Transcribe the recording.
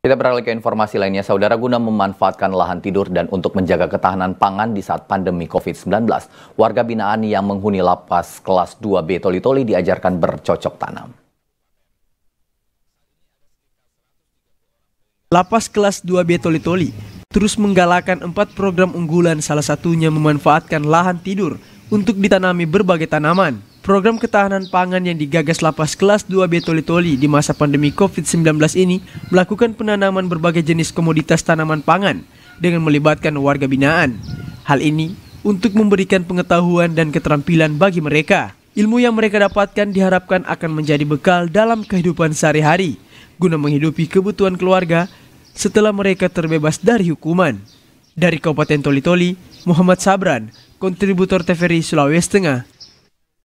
Kita beralih ke informasi lainnya, saudara guna memanfaatkan lahan tidur dan untuk menjaga ketahanan pangan di saat pandemi COVID-19. Warga binaan yang menghuni lapas kelas 2B Toli-Toli diajarkan bercocok tanam. Lapas kelas 2B Toli-Toli terus menggalakkan empat program unggulan salah satunya memanfaatkan lahan tidur untuk ditanami berbagai tanaman. Program ketahanan pangan yang digagas lapas kelas 2 B Toli-Toli di masa pandemi COVID-19 ini melakukan penanaman berbagai jenis komoditas tanaman pangan dengan melibatkan warga binaan. Hal ini untuk memberikan pengetahuan dan keterampilan bagi mereka. Ilmu yang mereka dapatkan diharapkan akan menjadi bekal dalam kehidupan sehari-hari guna menghidupi kebutuhan keluarga setelah mereka terbebas dari hukuman. Dari Kabupaten Toli-Toli, Muhammad Sabran, kontributor TVRI Sulawesi Tengah.